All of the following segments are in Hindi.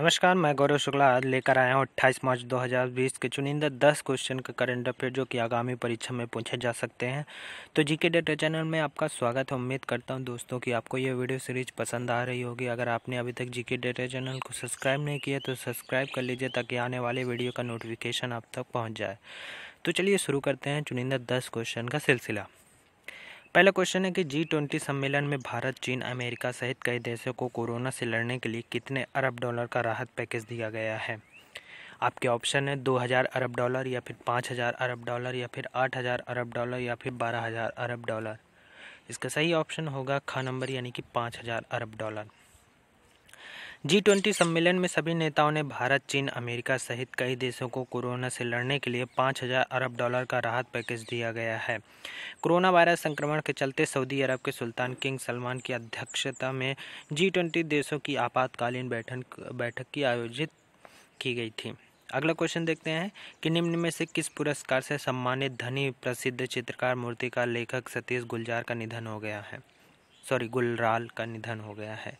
नमस्कार मैं गौरव शुक्ला आज लेकर आया हूँ 28 मार्च 2020 के चुनिंदा 10 क्वेश्चन का करंट अफेयर जो कि आगामी परीक्षा में पूछे जा सकते हैं तो जीके डेटा चैनल में आपका स्वागत है उम्मीद करता हूँ दोस्तों कि आपको ये वीडियो सीरीज पसंद आ रही होगी अगर आपने अभी तक जीके डेटा चैनल को सब्सक्राइब नहीं किया तो सब्सक्राइब कर लीजिए ताकि आने वाले वीडियो का नोटिफिकेशन आप तक पहुँच जाए तो चलिए शुरू करते हैं चुनिंदा दस क्वेश्चन का सिलसिला पहला क्वेश्चन है कि जी ट्वेंटी सम्मेलन में भारत चीन अमेरिका सहित कई देशों को कोरोना से लड़ने के लिए कितने अरब डॉलर का राहत पैकेज दिया गया है आपके ऑप्शन है दो हज़ार अरब डॉलर या फिर पाँच हज़ार अरब डॉलर या फिर आठ हज़ार अरब डॉलर या फिर बारह हज़ार अरब डॉलर इसका सही ऑप्शन होगा ख नंबर यानी कि पाँच हज़ार अरब डॉलर जी ट्वेंटी सम्मेलन में सभी नेताओं ने भारत चीन अमेरिका सहित कई देशों को कोरोना से लड़ने के लिए पाँच हजार अरब डॉलर का राहत पैकेज दिया गया है कोरोना वायरस संक्रमण के चलते सऊदी अरब के सुल्तान किंग सलमान की अध्यक्षता में जी ट्वेंटी देशों की आपातकालीन बैठक बैठक की आयोजित की गई थी अगला क्वेश्चन देखते हैं कि निम्न में से किस पुरस्कार से सम्मानित धनी प्रसिद्ध चित्रकार मूर्तिकार लेखक सतीश गुलजार का निधन हो गया है सॉरी गुलराल का निधन हो गया है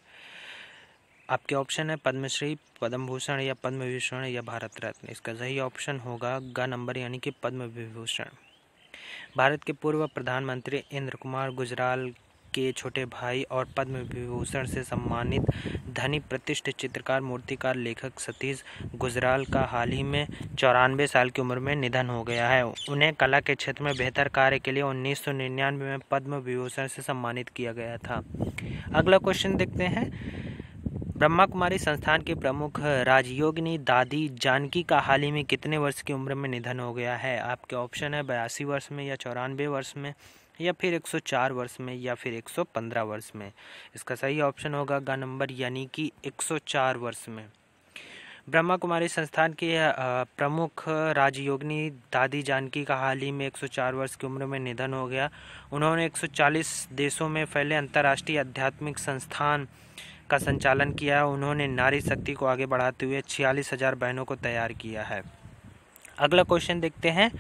आपके ऑप्शन है पद्मश्री पद्म भूषण या पद्म विभूषण या भारत रत्न इसका सही ऑप्शन होगा ग नंबर यानी कि पद्म विभूषण भारत के पूर्व प्रधानमंत्री इंद्र कुमार गुजराल के छोटे भाई और पद्म विभूषण से सम्मानित धनी प्रतिष्ठित चित्रकार मूर्तिकार लेखक सतीश गुजराल का हाल ही में चौरानवे साल की उम्र में निधन हो गया है उन्हें कला के क्षेत्र में बेहतर कार्य के लिए 1999 में पद्म विभूषण से सम्मानित किया गया था अगला क्वेश्चन देखते हैं ब्रह्मा कुमारी संस्थान के प्रमुख राजयोगिनी दादी जानकी का हाल ही में कितने वर्ष की उम्र में निधन हो गया है आपके ऑप्शन है बयासी वर्ष में या चौरानवे वर्ष में या फिर 104 वर्ष में या फिर 115 वर्ष में इसका सही ऑप्शन होगा गा नंबर यानी कि 104 वर्ष में ब्रह्मा कुमारी संस्थान के प्रमुख राजयोगिनी दादी जानकी का हाल ही में 104 वर्ष की उम्र में निधन हो गया उन्होंने 140 देशों में फैले अंतर्राष्ट्रीय आध्यात्मिक संस्थान का संचालन किया है उन्होंने नारी शक्ति को आगे बढ़ाते हुए छियालीस हज़ार बहनों को तैयार किया है अगला क्वेश्चन देखते हैं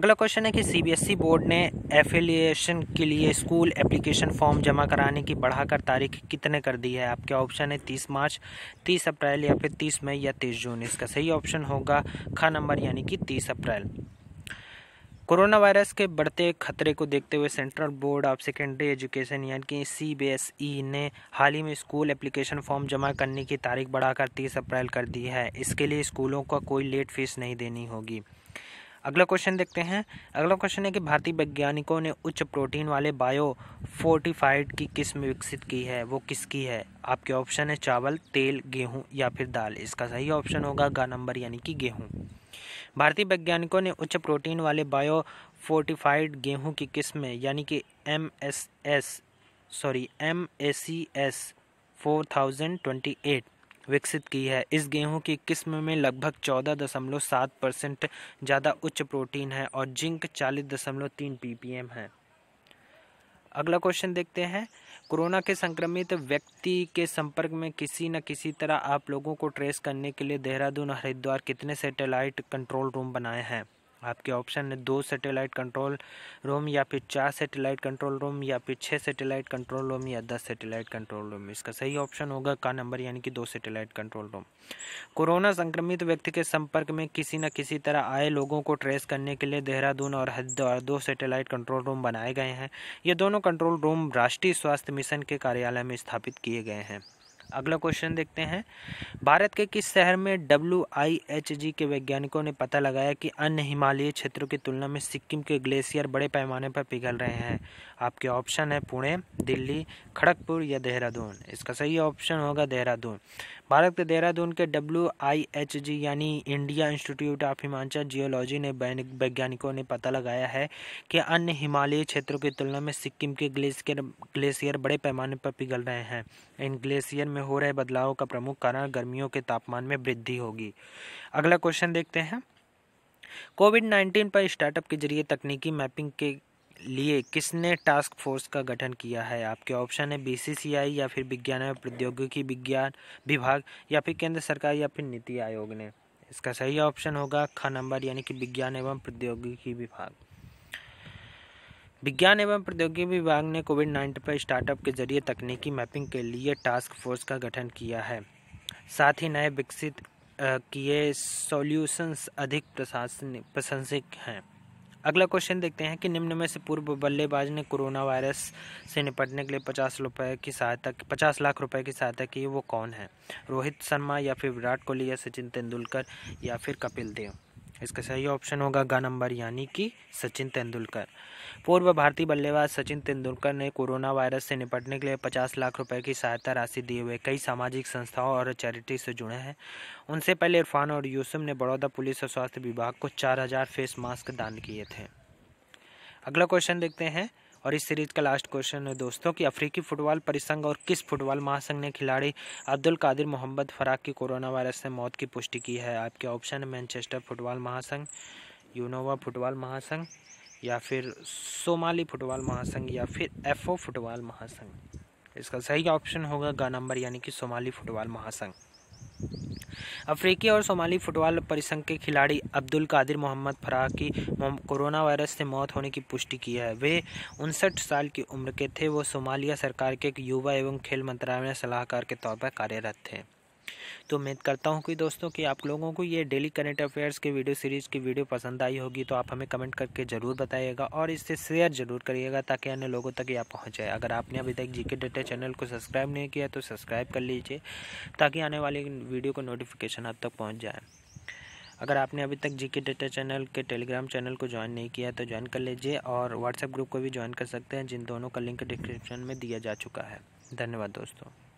अगला क्वेश्चन है कि सीबीएसई e बोर्ड ने एफिलिएशन के लिए स्कूल एप्लीकेशन फॉर्म जमा कराने की बढ़ाकर तारीख कितने कर दी है आपके ऑप्शन है तीस मार्च तीस अप्रैल या फिर तीस मई या तीस जून इसका सही ऑप्शन होगा ख नंबर यानी कि तीस अप्रैल कोरोना वायरस के बढ़ते खतरे को देखते हुए central board of secondary education यानी कि सी e ने हाल ही में स्कूल एप्लीकेशन फॉर्म जमा करने की तारीख बढ़ाकर तीस अप्रैल कर दी है इसके लिए स्कूलों का कोई लेट फीस नहीं देनी होगी अगला क्वेश्चन देखते हैं अगला क्वेश्चन है कि भारतीय वैज्ञानिकों ने उच्च प्रोटीन वाले बायो फोर्टिफाइड की किस्म विकसित की है वो किसकी है आपके ऑप्शन है चावल तेल गेहूँ या फिर दाल इसका सही ऑप्शन होगा गा नंबर यानी कि गेहूँ भारतीय वैज्ञानिकों ने उच्च प्रोटीन वाले बायो फोर्टिफाइड गेहूं की किस्म यानी कि M S S sorry M A C S four thousand twenty eight विकसित की है इस गेहूं की किस्म में लगभग चौदह दशमलव सात परसेंट ज़्यादा उच्च प्रोटीन है और जिंक चालीस दशमलव तीन पी है अगला क्वेश्चन देखते हैं कोरोना के संक्रमित व्यक्ति के संपर्क में किसी न किसी तरह आप लोगों को ट्रेस करने के लिए देहरादून हरिद्वार कितने सैटेलाइट कंट्रोल रूम बनाए हैं आपके ऑप्शन है दो सैटेलाइट कंट्रोल रूम या फिर चार सैटेलाइट कंट्रोल रूम या फिर छः सैटेलाइट कंट्रोल रूम या दस सैटेलाइट कंट्रोल रूम इसका सही ऑप्शन होगा का नंबर यानी कि दो सैटेलाइट कंट्रोल रूम कोरोना संक्रमित व्यक्ति के संपर्क में किसी न किसी तरह आए लोगों को ट्रेस करने के लिए देहरादून और हरिद्वार दो सेटेलाइट कंट्रोल रूम बनाए गए हैं ये दोनों कंट्रोल रूम राष्ट्रीय स्वास्थ्य मिशन के कार्यालय में स्थापित किए गए हैं अगला क्वेश्चन देखते हैं भारत के किस शहर में डब्ल्यू के वैज्ञानिकों ने पता लगाया कि अन्य हिमालयी क्षेत्रों की तुलना में सिक्किम के ग्लेशियर बड़े पैमाने पर पिघल रहे हैं आपके ऑप्शन है पुणे दिल्ली खड़गपुर या देहरादून इसका सही ऑप्शन होगा देहरादून भारत के देहरादून के डब्ल्यू यानी India institute of Himachal geology ने वैज्ञानिकों ने पता लगाया है कि अन्य हिमालयी क्षेत्रों की तुलना में सिक्किम के ग्लेशियर ग्लेशियर बड़े पैमाने पर पिघल रहे हैं इन ग्लेशियर में में हो रहे बदलाव का प्रमुख कारण गर्मियों के तापमान में वृद्धि होगी अगला क्वेश्चन देखते हैं कोविड नाइन्टीन पर स्टार्टअप के जरिए तकनीकी मैपिंग के लिए किसने टास्क फोर्स का गठन किया है आपके ऑप्शन है बीसीसीआई या फिर विज्ञान एवं प्रौद्योगिकी विज्ञान विभाग या फिर केंद्र सरकार या फिर नीति आयोग ने इसका सही ऑप्शन होगा ख नंबर यानी कि विज्ञान एवं प्रौद्योगिकी विभाग विज्ञान एवं प्रौद्योगिकी विभाग ने कोविड नाइन्टीन पर स्टार्टअप के जरिए तकनीकी मैपिंग के लिए टास्क फोर्स का गठन किया है साथ ही नए विकसित किए सॉल्यूशंस अधिक प्रशंसिक हैं अगला क्वेश्चन देखते हैं कि निम्न में से पूर्व बल्लेबाज ने कोरोना वायरस से निपटने के लिए पचास रुपये की सहायता पचास लाख रुपए की सहायता की वो कौन है रोहित शर्मा या फिर विराट कोहली या सचिन तेंदुलकर या फिर कपिल देव इसका सही ऑप्शन होगा ग नंबर यानी कि सचिन तेंदुलकर पूर्व भारतीय बल्लेबाज सचिन तेंदुलकर ने कोरोना वायरस से निपटने के लिए पचास लाख रुपए की सहायता राशि दिए हुए कई सामाजिक संस्थाओं और चैरिटी से जुड़े हैं उनसे पहले इरफान और यूसुफ ने बड़ौदा पुलिस और स्वास्थ्य विभाग को चार हजार फेस मास्क दान किए थे अगला क्वेश्चन देखते हैं और इस सीरीज़ का लास्ट क्वेश्चन है दोस्तों कि अफ्रीकी फुटबॉल परिसंघ और किस फुटबॉल महासंघ ने खिलाड़ी अब्दुल कादिर मोहम्मद फराक की कोरोना वायरस से मौत की पुष्टि की है आपके ऑप्शन है मैनचेस्टर फुटबॉल महासंघ यूनोवा फुटबॉल महासंघ या फिर सोमाली फुटबॉल महासंघ या फिर एफ फुटबॉल महासंघ इसका सही ऑप्शन होगा ग नंबर यानी कि सोमाली फुटबॉल महासंघ अफ्रीकी और सोमाली फुटबॉल परिसंघ के खिलाड़ी अब्दुल कादिर मोहम्मद फराह की कोरोना वायरस से मौत होने की पुष्टि की है वे उनसठ साल की उम्र के थे वो सोमालिया सरकार के युवा एवं खेल मंत्रालय में सलाहकार के तौर पर कार्यरत थे तो उम्मीद करता हूँ कि दोस्तों कि आप लोगों को ये डेली करंट अफेयर्स की वीडियो सीरीज़ की वीडियो पसंद आई होगी तो आप हमें कमेंट करके ज़रूर बताइएगा और इससे शेयर ज़रूर करिएगा ताकि अन्य लोगों तक यह पहुँच जाए अगर आपने अभी तक जी के डेटा चैनल को सब्सक्राइब नहीं किया तो सब्सक्राइब कर लीजिए ताकि आने वाली वीडियो को नोटिफिकेशन आप तक पहुँच जाए अगर आपने अभी तक जी के डेटा चैनल के टेलीग्राम चैनल को ज्वाइन नहीं किया तो ज्वाइन कर लीजिए और व्हाट्सएप ग्रुप को भी ज्वाइन कर सकते हैं जिन दोनों का लिंक डिस्क्रिप्शन में दिया जा चुका है धन्यवाद दोस्तों